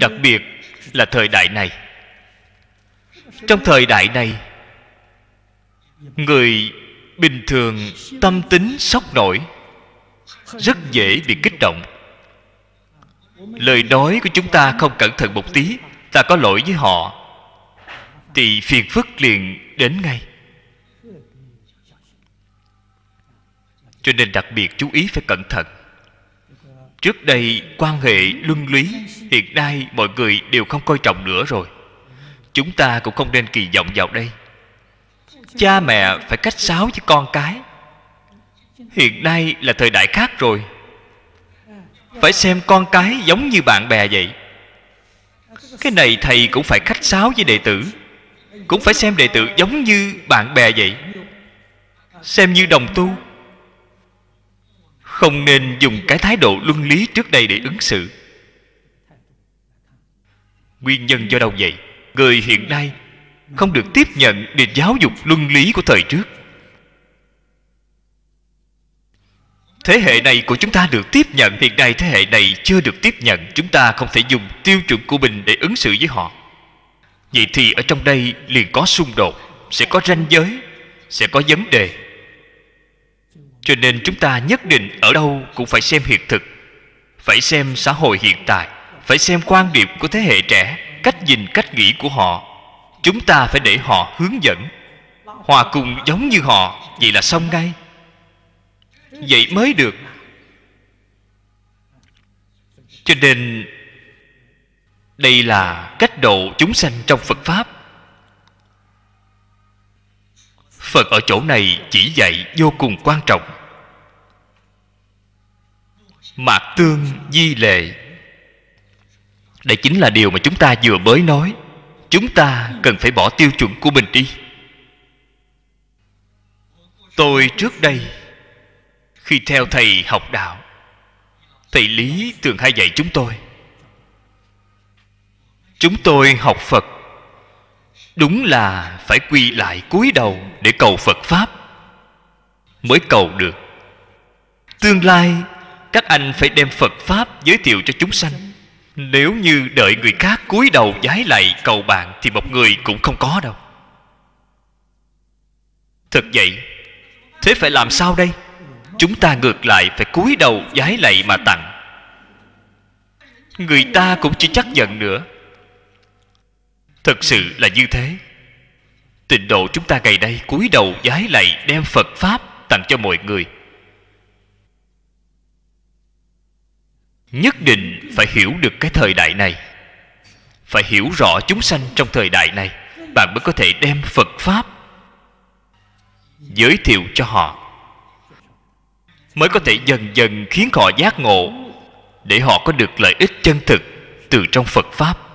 đặc biệt là thời đại này trong thời đại này người bình thường tâm tính sốc nổi rất dễ bị kích động lời nói của chúng ta không cẩn thận một tí ta có lỗi với họ thì phiền phức liền đến ngay cho nên đặc biệt chú ý phải cẩn thận trước đây quan hệ luân lý hiện nay mọi người đều không coi trọng nữa rồi chúng ta cũng không nên kỳ vọng vào đây cha mẹ phải cách sáo với con cái hiện nay là thời đại khác rồi phải xem con cái giống như bạn bè vậy cái này thầy cũng phải khách sáo với đệ tử cũng phải xem đệ tử giống như bạn bè vậy xem như đồng tu không nên dùng cái thái độ luân lý trước đây để ứng xử nguyên nhân do đâu vậy người hiện nay không được tiếp nhận nền giáo dục luân lý của thời trước thế hệ này của chúng ta được tiếp nhận hiện nay thế hệ này chưa được tiếp nhận chúng ta không thể dùng tiêu chuẩn của mình để ứng xử với họ vậy thì ở trong đây liền có xung đột sẽ có ranh giới sẽ có vấn đề cho nên chúng ta nhất định ở đâu cũng phải xem hiện thực phải xem xã hội hiện tại phải xem quan điểm của thế hệ trẻ cách nhìn cách nghĩ của họ chúng ta phải để họ hướng dẫn hòa cùng giống như họ vậy là xong ngay vậy mới được cho nên đây là cách độ chúng sanh trong phật pháp phật ở chỗ này chỉ dạy vô cùng quan trọng mạc tương di lệ đây chính là điều mà chúng ta vừa mới nói chúng ta cần phải bỏ tiêu chuẩn của mình đi tôi trước đây khi theo thầy học đạo thầy lý thường hay dạy chúng tôi chúng tôi học phật đúng là phải quy lại cúi đầu để cầu phật pháp mới cầu được tương lai các anh phải đem phật pháp giới thiệu cho chúng sanh nếu như đợi người khác cúi đầu giái lại cầu bạn thì một người cũng không có đâu thật vậy thế phải làm sao đây chúng ta ngược lại phải cúi đầu giái lại mà tặng người ta cũng chỉ chắc giận nữa thật sự là như thế tịnh độ chúng ta ngày nay cúi đầu giái lạy đem phật pháp tặng cho mọi người nhất định phải hiểu được cái thời đại này phải hiểu rõ chúng sanh trong thời đại này bạn mới có thể đem phật pháp giới thiệu cho họ mới có thể dần dần khiến họ giác ngộ để họ có được lợi ích chân thực từ trong phật pháp